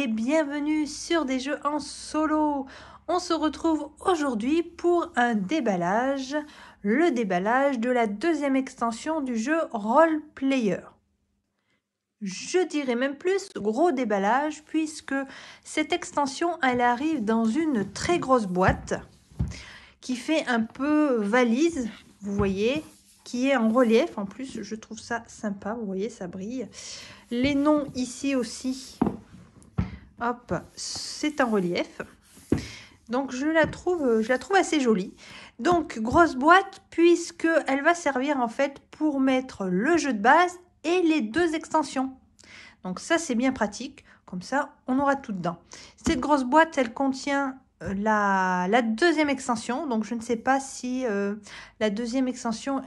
et bienvenue sur des jeux en solo. On se retrouve aujourd'hui pour un déballage, le déballage de la deuxième extension du jeu Role Player. Je dirais même plus gros déballage puisque cette extension elle arrive dans une très grosse boîte qui fait un peu valise, vous voyez, qui est en relief. En plus, je trouve ça sympa. Vous voyez, ça brille. Les noms ici aussi Hop, c'est un relief. Donc je la trouve, je la trouve assez jolie. Donc grosse boîte puisque elle va servir en fait pour mettre le jeu de base et les deux extensions. Donc ça c'est bien pratique, comme ça on aura tout dedans. Cette grosse boîte elle contient euh, la, deuxième extension, donc je ne sais pas si euh, la deuxième extension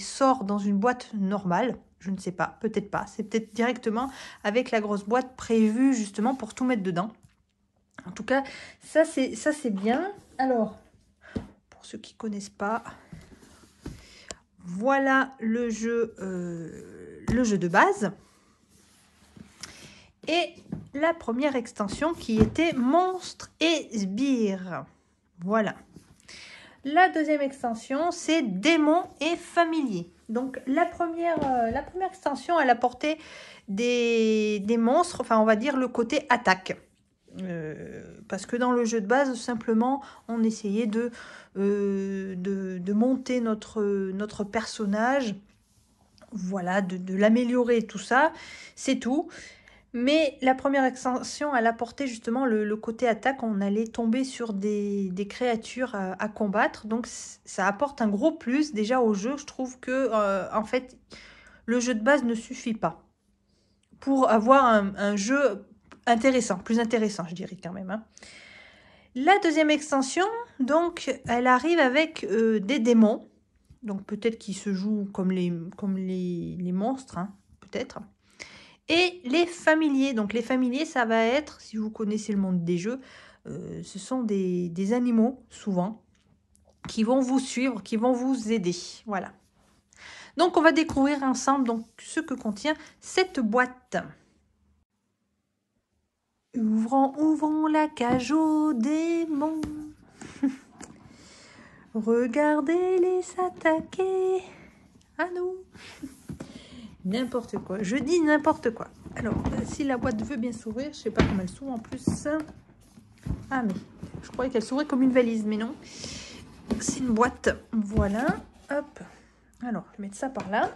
sort dans une boîte normale. Je ne sais pas, peut-être pas. C'est peut-être directement avec la grosse boîte prévue justement pour tout mettre dedans. En tout cas, ça c'est ça c'est bien. Alors, pour ceux qui connaissent pas, voilà le jeu, euh, le jeu de base. Et la première extension qui était Monstre et Sbire. Voilà. La deuxième extension, c'est Démon et familier. Donc la première, euh, la première extension, elle apportait des, des monstres, enfin on va dire le côté attaque. Euh, parce que dans le jeu de base, simplement, on essayait euh, de, de, monter notre, notre personnage, voilà, de, de l'améliorer, tout ça, c'est tout. Mais la première extension, elle apportait justement le, côté attaque. On allait tomber sur des, créatures à, combattre. Donc ça apporte un gros plus déjà au jeu. Je trouve que euh, en fait, le jeu de base ne suffit pas pour avoir un, jeu intéressant, plus intéressant, je dirais quand même. Hein. La deuxième extension, donc, elle arrive avec euh, des démons. Donc peut-être qu'ils se jouent comme les, comme les, monstres, hein, peut-être et les familiers. Donc les familiers, ça va être, si vous connaissez le monde des jeux, euh, ce sont des, animaux souvent qui vont vous suivre, qui vont vous aider. Voilà. Donc on va découvrir ensemble donc, ce que contient cette boîte. Ouvrons, ouvrons la cage aux démons. Regardez-les s'attaquer à nous. N'importe quoi. Je dis n'importe quoi. Alors, euh, si la boîte veut bien s'ouvrir, je sais pas comment elle s'ouvre en plus. Euh, ah, mais je croyais qu'elle s'ouvrait comme une valise, mais non. C'est une boîte. Voilà. Hop. Alors, je vais mettre ça par là.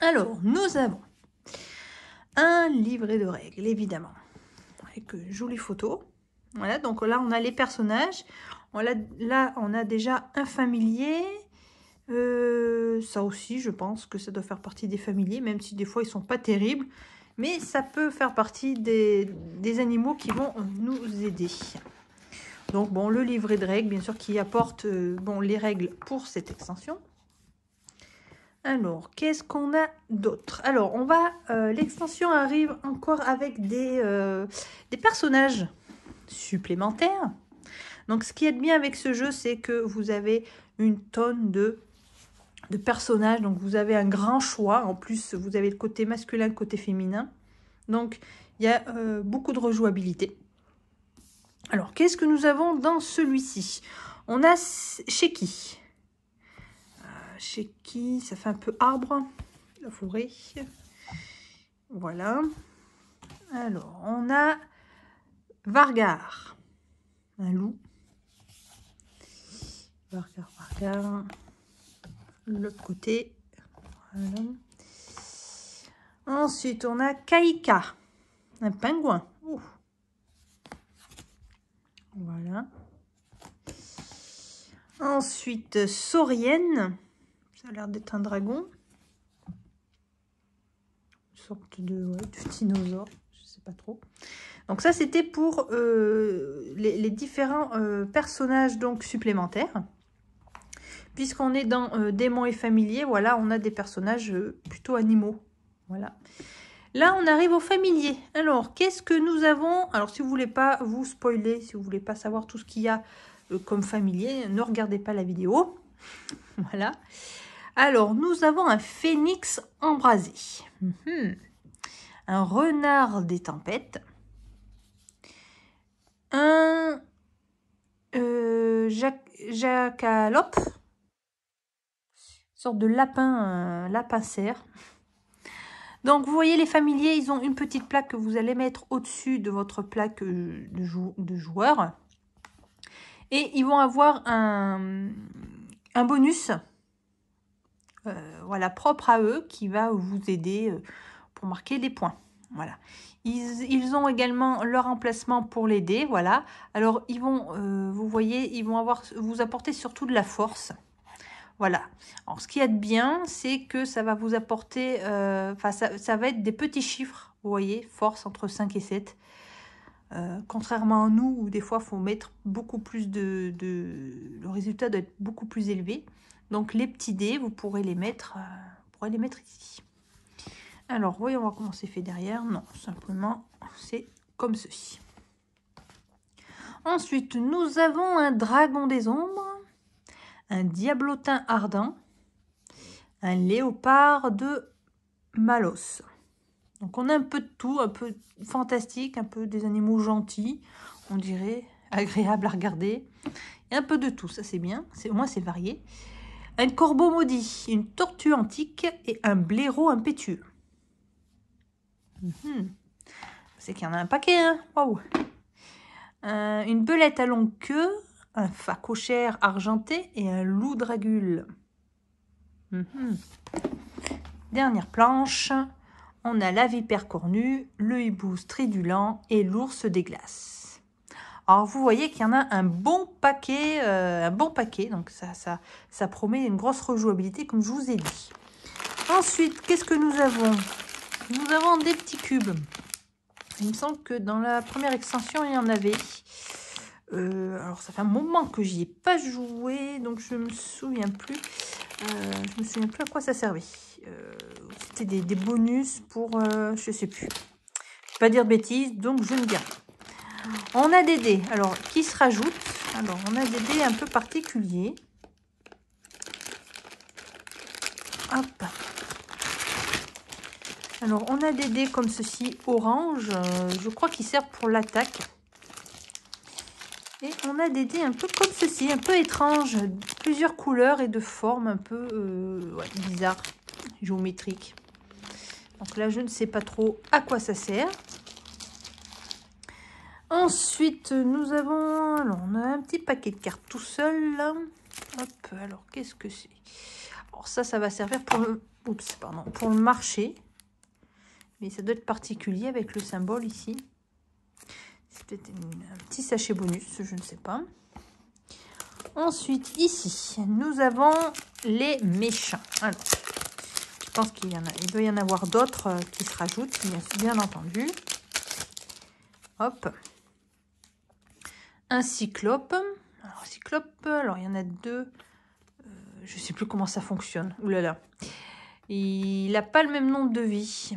Alors, nous avons un livret de règles, évidemment. Avec jolies jolie photo. Voilà, donc là, on a les personnages. On là, on a déjà un familier, euh, ça aussi, je pense que ça doit faire partie des familiers, même si des fois ils sont pas terribles. Mais ça peut faire partie des, animaux qui vont nous aider. Donc bon, le livret de règles, bien sûr, qui apporte euh, bon, les règles pour cette extension. Alors, qu'est-ce qu'on a d'autre Alors, on va. Euh, l'extension arrive encore avec des, des, personnages supplémentaires. Donc, ce qui est bien avec ce jeu, c'est que vous avez une tonne de de personnages. Donc vous avez un grand choix. En plus, vous avez le côté masculin, le côté féminin. Donc il y a euh, beaucoup de rejouabilité. Alors qu'est-ce que nous avons dans celui-ci On a chez qui euh, Chez qui Ça fait un peu arbre, la forêt. Voilà. Alors on a Vargar, un loup. Vargar, Vargar l'autre côté. Ensuite, on a Kaika, un pingouin. Voilà. Ensuite, Saurienne. Ça a l'air d'être un dragon. Une sorte de, ouais, dinosaure, je ne sais pas trop. Donc ça, c'était pour euh, les, différents euh, personnages donc supplémentaires. Puisqu'on est dans euh, démons et familiers, voilà, on a des personnages euh, plutôt animaux. Voilà. Là, on arrive au familier. Alors, qu'est-ce que nous avons Alors, si vous voulez pas vous spoiler, si vous voulez pas savoir tout ce qu'il y a euh, comme familier, ne regardez pas la vidéo. voilà. Alors, nous avons un phénix embrasé. Mhm. Un renard des tempêtes. Un jacalope sorte de lapin, euh, lapin serre. Donc vous voyez les familiers, ils ont une petite plaque que vous allez mettre au-dessus de votre plaque euh, de, joueur. Et ils vont avoir un, bonus euh, voilà, propre à eux qui va vous aider pour marquer des points. Voilà. Ils, ont également leur emplacement pour l'aider. Voilà. Alors, ils vont, vous voyez, ils vont avoir, vous apporter surtout de la force. Voilà. Alors, ce qu'il y a de bien, c'est que ça va vous apporter... Euh, enfin, ça, va être des petits chiffres, vous voyez, force entre 5 et 7. Euh, contrairement à nous, où des fois, il faut mettre beaucoup plus de, de, Le résultat doit être beaucoup plus élevé. Donc, les petits dés, vous pourrez les mettre, euh, vous pourrez les mettre ici. Alors, voyons voir comment c'est fait derrière. Non, simplement, c'est comme ceci. Ensuite, nous avons un dragon des ombres un diablotin ardent, un léopard de Malos. Donc on a un peu de tout, un peu fantastique, un peu des animaux gentils, on dirait, agréable à regarder. Et un peu de tout, ça c'est bien, au moins c'est varié. Un corbeau maudit, une tortue antique et un blaireau impétueux. Hmm. C'est qu'il y en a un paquet, hein Waouh euh, Une belette à longue queue, un facochère argenté et un loup dragule. Mhm. Dernière planche, on a la vipère cornue, le hibou stridulant et l'ours des glaces. Alors vous voyez qu'il y en a un bon paquet, euh, un bon paquet, donc ça, ça, ça promet une grosse rejouabilité comme je vous ai dit. Ensuite, qu'est-ce que nous avons Nous avons des petits cubes. Il me semble que dans la première extension, il y en avait. Euh, alors, ça fait un moment que j'y ai pas joué, donc je me souviens plus. Euh, je me souviens plus à quoi ça servait. Euh, c'était des, bonus pour... je sais plus. Je vais pas dire bêtises, donc je ne garde. On a des dés, alors, qui se rajoute Alors, on a des dés un peu particuliers. Hop alors, on a des dés comme ceci, orange. je crois qu'ils servent pour l'attaque. Et on a des dés un peu comme ceci, un peu étrange, plusieurs couleurs et de formes un peu euh, bizarres, géométriques. Donc là, je ne sais pas trop à quoi ça sert. Ensuite, nous avons... Alors, on a un petit paquet de cartes tout seul, alors, qu'est-ce que c'est Alors, ça, ça va servir pour le... pour le marché. Mais ça doit être particulier avec le symbole ici peut-être un petit sachet bonus, je ne sais pas. Ensuite, ici, nous avons les méchants. Alors, je pense qu'il doit y en avoir d'autres euh, qui se rajoutent, bien entendu. Hop. Un cyclope. Alors, cyclope, alors il y en a deux. Euh, je ne sais plus comment ça fonctionne. Ouh Il n'a pas le même nombre de vie.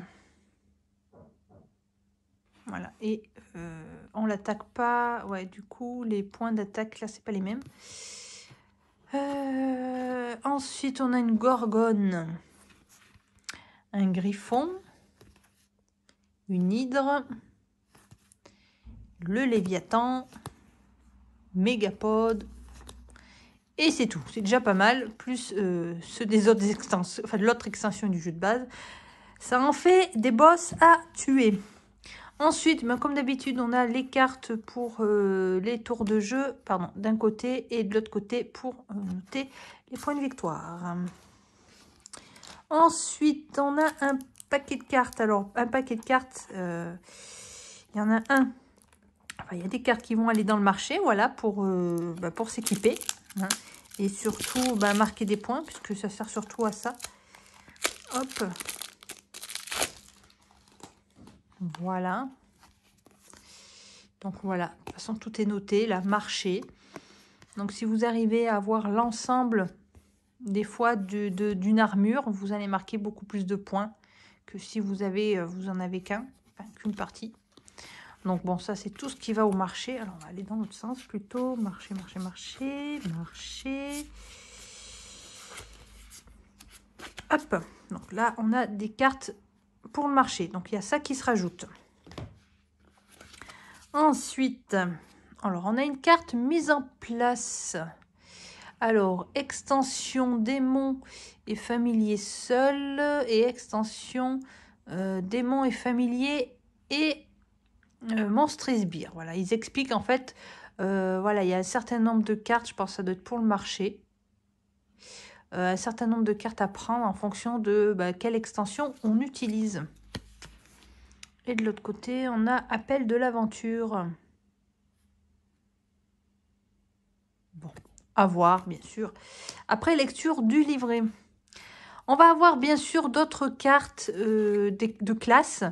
Voilà. Et euh, on l'attaque pas. Ouais, du coup, les points d'attaque, là, c'est pas les mêmes. Euh, ensuite, on a une gorgone. Un griffon. Une hydre. Le léviathan. Mégapod. Et c'est tout. C'est déjà pas mal. Plus euh, ceux des autres extensions. Enfin, de l'autre extension du jeu de base. Ça en fait des boss à tuer. Ensuite, ben, comme d'habitude, on a les cartes pour euh, les tours de jeu, pardon, d'un côté et de l'autre côté pour euh, noter les points de victoire. Ensuite, on a un paquet de cartes. Alors, un paquet de cartes, euh, il y en a un. il y a des cartes qui vont aller dans le marché, voilà, pour, ben, s'équiper. Hein. et surtout, ben, marquer des points, puisque ça sert surtout à ça. Hop, voilà. Donc voilà, de toute façon, tout est noté, la marché. Donc si vous arrivez à avoir l'ensemble des fois d'une de, d'une armure, vous allez marquer beaucoup plus de points que si vous avez euh, vous en avez qu'un, qu'une partie. Donc bon, ça c'est tout ce qui va au marché. Alors on va aller dans l'autre sens plutôt. Marché, marché, marché, marché. Hop. Donc là, on a des cartes le marché. Donc, il y a ça qui se rajoute. Ensuite, alors, on a une carte mise en place. Alors, extension démon et familier seul et extension euh, démon et familier et euh, monstre et Voilà, ils expliquent en fait, euh, voilà, il y a un certain nombre de cartes, je pense que ça doit être pour le marché. Euh, un certain nombre de cartes à prendre en fonction de bah, quelle extension on utilise. Et de l'autre côté, on a Appel de l'aventure. Bon, à voir, bien sûr. Après, lecture du livret. On va avoir, bien sûr, d'autres cartes euh, de, de, classe.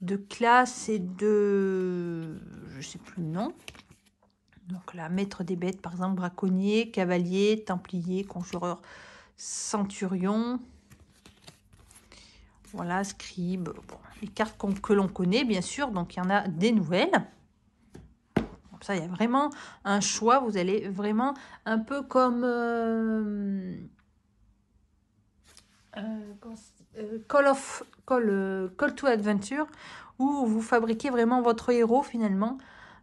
De classe et de... Je ne sais plus le nom. Donc là, maître des bêtes, par exemple, braconnier, cavalier, templier, conjureur, centurion, voilà, scribe, les cartes que l'on connaît, bien sûr, donc il y en a des nouvelles. ça, il y a vraiment un choix, vous allez vraiment un peu comme... Euh, euh, euh, call, of, call, call to Adventure, où vous fabriquez vraiment votre héros finalement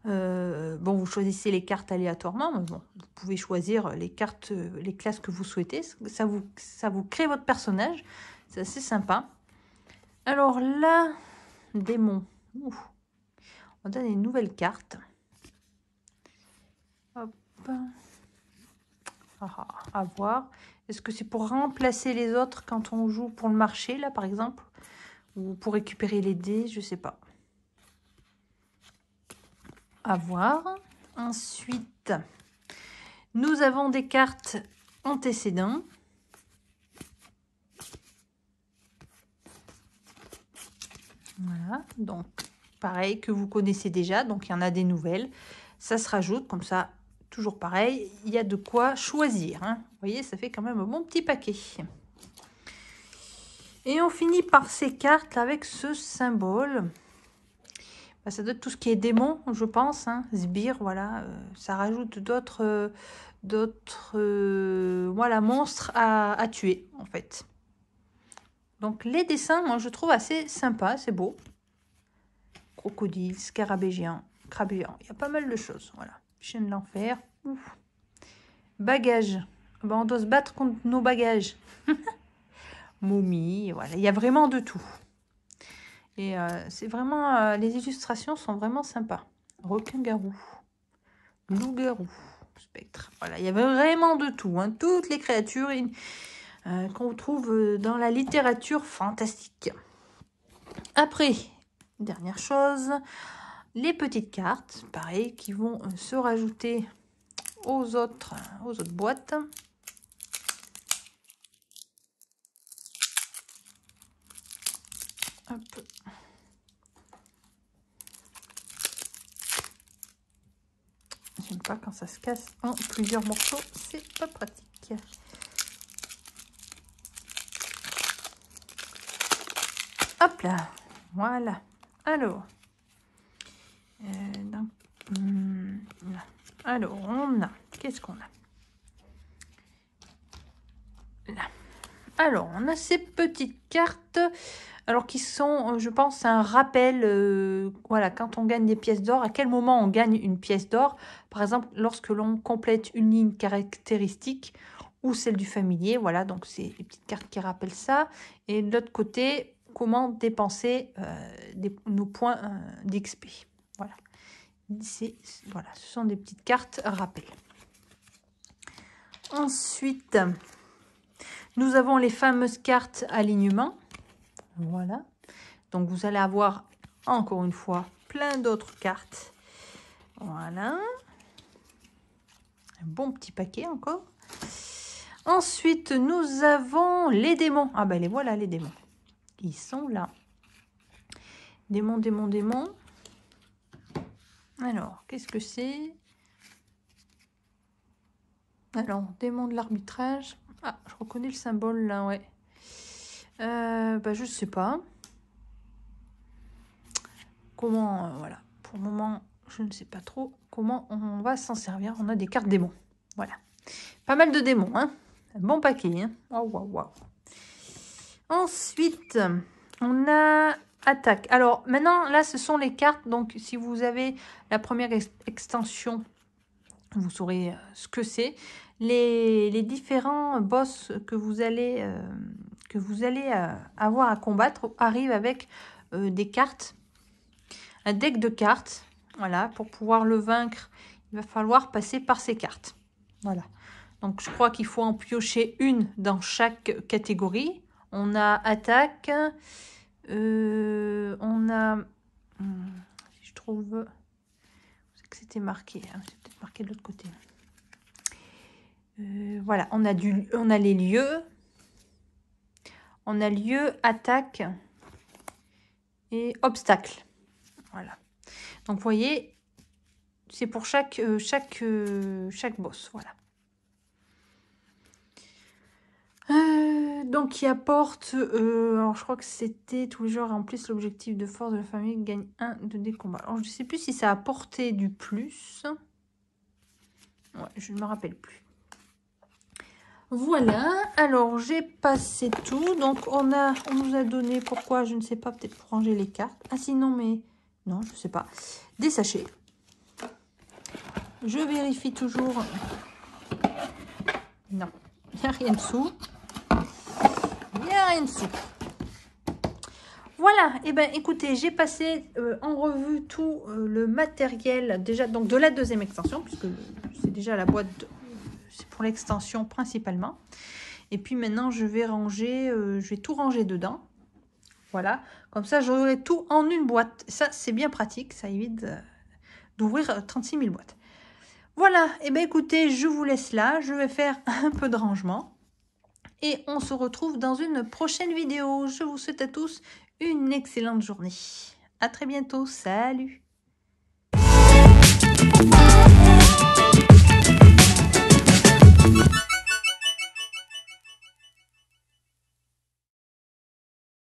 euh, bon, vous choisissez les cartes aléatoirement, mais bon, vous pouvez choisir les cartes, euh, les classes que vous souhaitez. Ça vous, ça vous crée votre personnage. C'est assez sympa. Alors là, démon. On donne une nouvelles cartes. Hop. Ah, ah, à voir. Est-ce que c'est pour remplacer les autres quand on joue pour le marché, là, par exemple Ou pour récupérer les dés Je ne sais pas voir. Ensuite, nous avons des cartes antécédents. Voilà, donc pareil que vous connaissez déjà, donc il y en a des nouvelles. Ça se rajoute, comme ça, toujours pareil, il y a de quoi choisir. Hein. Vous voyez, ça fait quand même un bon petit paquet. Et on finit par ces cartes avec ce symbole. Bah, ça doit être tout ce qui est démon, je pense, hein, sbire, voilà, euh, ça rajoute d'autres euh, d'autres voilà, euh, monstres à, tuer, en fait. Donc les dessins, moi je trouve assez sympa, c'est beau. Crocodile, scarabée géant, il y a pas mal de choses, voilà. Chaîne de l'enfer, Bagages, bah, on doit se battre contre nos bagages. Momie, voilà, il y a vraiment de tout. Et euh, c'est vraiment... Euh, les illustrations sont vraiment sympas. Requin-garou. Loup-garou. Spectre. Voilà, il y avait vraiment de tout. Hein. Toutes les créatures euh, qu'on trouve dans la littérature fantastique. Après, dernière chose, les petites cartes, pareil, qui vont se rajouter aux autres, aux autres boîtes. Hop. pas quand ça se casse en plusieurs morceaux. C'est pas pratique. Hop là, voilà. Alors, euh, hmm, alors on a, qu'est-ce qu'on a Alors, on a ces petites cartes alors qui sont, euh, je pense, un rappel, euh, voilà, quand on gagne des pièces d'or, à quel moment on gagne une pièce d'or. Par exemple, lorsque l'on complète une ligne caractéristique ou celle du familier, voilà, donc c'est les petites cartes qui rappellent ça. Et de l'autre côté, comment dépenser euh, nos points d'XP. Voilà. voilà, ce sont des petites cartes rappel. Ensuite, nous avons les fameuses cartes alignement. Voilà. Donc vous allez avoir encore une fois plein d'autres cartes. Voilà. Un bon petit paquet encore. Ensuite, nous avons les démons. Ah ben les voilà les démons. Ils sont là. Démons, démons, démons. Alors, qu'est-ce que c'est Alors, démon de l'arbitrage. Ah, je reconnais le symbole là, ouais euh, bah, Je sais pas. Comment, euh, voilà. Pour le moment, je ne sais pas trop comment on va s'en servir. On a des cartes démons. Voilà. Pas mal de démons, hein. bon paquet, hein. Oh, Ensuite, on a attaque. Alors, maintenant, là, ce sont les cartes. Donc, si vous avez la première extension, vous saurez euh, ce que c'est. Les, différents boss que vous allez... Euh, que vous allez euh, avoir à combattre arrive avec euh, des cartes, un deck de cartes. Voilà, pour pouvoir le vaincre, il va falloir passer par ces cartes. Voilà. Donc je crois qu'il faut en piocher une dans chaque catégorie. On a attaque, euh, on a, hmm, je trouve, que c'était marqué, hein, c'est peut-être marqué de l'autre côté. voilà, on a, du, on a les lieux, on a lieu, attaque et obstacle. Voilà. Donc vous voyez, c'est pour chaque, euh, chaque, euh, chaque boss. Voilà. Euh, donc il apporte, alors je crois que c'était tous les en plus l'objectif de force de la famille gagne 1 de décombat. Alors je ne sais plus si ça a du plus. Ouais, je ne me rappelle plus. Voilà, alors j'ai passé tout. Donc on, a, on nous a donné, pourquoi, je ne sais pas, peut-être pour ranger les cartes. Ah sinon, mais non, je ne sais pas. Des sachets. Je vérifie toujours. Non, il n'y a rien dessous. Il n'y a rien dessous. Voilà, et eh ben écoutez, j'ai passé euh, en revue tout euh, le matériel déjà donc de la deuxième extension, puisque c'est déjà la boîte de c'est pour l'extension principalement. Et puis maintenant, je vais ranger, euh, je vais tout ranger dedans. Voilà, comme ça, j'aurai tout en une boîte. Ça, c'est bien pratique, ça évite euh, d'ouvrir 36 euh, 000 boîtes. Voilà, et eh bien écoutez, je vous laisse là, je vais faire un peu de rangement. Et on se retrouve dans une prochaine vidéo. Je vous souhaite à tous une excellente journée. À très bientôt, salut